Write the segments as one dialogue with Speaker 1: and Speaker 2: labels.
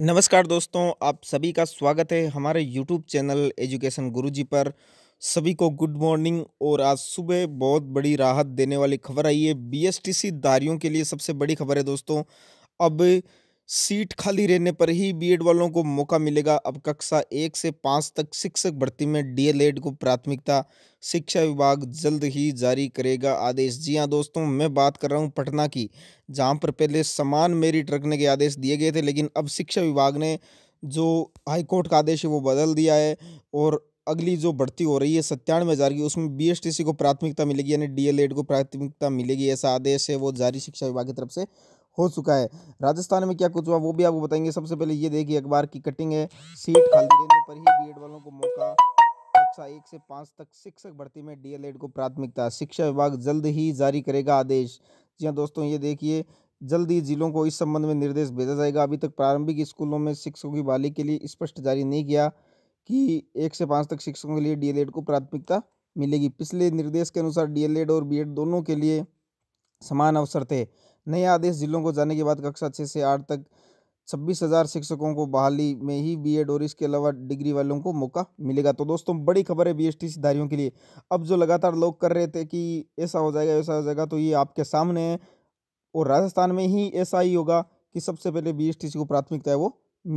Speaker 1: नमस्कार दोस्तों आप सभी का स्वागत है हमारे यूट्यूब चैनल एजुकेशन गुरुजी पर सभी को गुड मॉर्निंग और आज सुबह बहुत बड़ी राहत देने वाली खबर आई है बीएसटीसी धारियों के लिए सबसे बड़ी खबर है दोस्तों अब सीट खाली रहने पर ही बीएड वालों को मौका मिलेगा अब कक्षा एक से पाँच तक शिक्षक भर्ती में डीएलएड को प्राथमिकता शिक्षा विभाग जल्द ही जारी करेगा आदेश जी हाँ दोस्तों मैं बात कर रहा हूँ पटना की जहाँ पर पहले समान मेरिट रखने के आदेश दिए गए थे लेकिन अब शिक्षा विभाग ने जो हाईकोर्ट का आदेश है वो बदल दिया है और अगली जो भर्ती हो रही है सत्तानवे हज़ार की उसमें बीएसटीसी को प्राथमिकता मिलेगी यानी डीएलएड को प्राथमिकता मिलेगी ऐसा आदेश है वो जारी शिक्षा विभाग की तरफ से हो चुका है राजस्थान में क्या कुछ हुआ वो भी आपको बताएंगे सबसे पहले ये देखिए अखबार की कटिंग है सीट खाली देने पर ही बी वालों को मौका कक्षा एक से पाँच तक शिक्षक भर्ती में डीएलएड को प्राथमिकता शिक्षा विभाग जल्द ही जारी करेगा आदेश जी हाँ दोस्तों ये देखिए जल्द ही जिलों को इस संबंध में निर्देश भेजा जाएगा अभी तक प्रारंभिक स्कूलों में शिक्षकों की बहाली के लिए स्पष्ट जारी नहीं किया कि एक से पाँच तक शिक्षकों के लिए डीएलएड को प्राथमिकता मिलेगी पिछले निर्देश के अनुसार डीएलएड और बीएड दोनों के लिए समान अवसर थे नए आदेश जिलों को जाने के बाद कक्षा छः से आठ तक छब्बीस हज़ार शिक्षकों को बहाली में ही बीएड और इसके अलावा डिग्री वालों को मौका मिलेगा तो दोस्तों बड़ी खबर है बीएसटी सिधारियों के लिए अब जो लगातार लोग कर रहे थे कि ऐसा हो जाएगा ऐसा हो जाएगा तो ये आपके सामने है और राजस्थान में ही ऐसा ही होगा कि सबसे पहले बीएसटी को प्राथमिकता है वो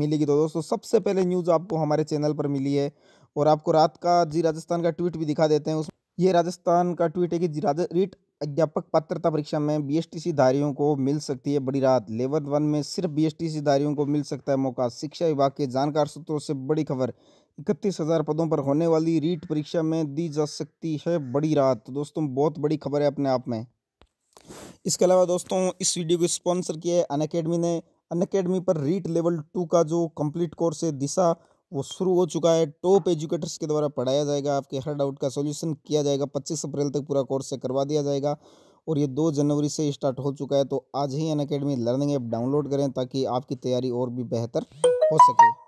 Speaker 1: मिलेगी तो दोस्तों सबसे पहले न्यूज़ आपको हमारे चैनल पर मिली है और आपको रात का जी राजस्थान का ट्वीट भी दिखा देते हैं उस ये राजस्थान का ट्वीट है कि जी राज रीट अध्यापक पात्रता परीक्षा में बीएसटीसी धारियों को मिल सकती है बड़ी राहत लेवल वन में सिर्फ बीएसटीसी धारियों को मिल सकता है मौका शिक्षा विभाग के जानकार सूत्रों से बड़ी खबर इकतीस हज़ार पदों पर होने वाली रीट परीक्षा में दी जा सकती है बड़ी राहत तो दोस्तों बहुत बड़ी खबर है अपने आप में इसके अलावा दोस्तों इस वीडियो को स्पॉन्सर किया है अन अकेडमी ने अन अकेडमी पर रीट लेवल टू का जो कम्प्लीट कोर्स है दिशा वो शुरू हो चुका है टॉप एजुकेटर्स के द्वारा पढ़ाया जाएगा आपके हर डाउट का सोल्यूशन किया जाएगा पच्चीस अप्रैल तक पूरा कोर्स से करवा दिया जाएगा और ये दो जनवरी से स्टार्ट हो चुका है तो आज ही Unacademy learning app download करें ताकि आपकी तैयारी और भी बेहतर हो सके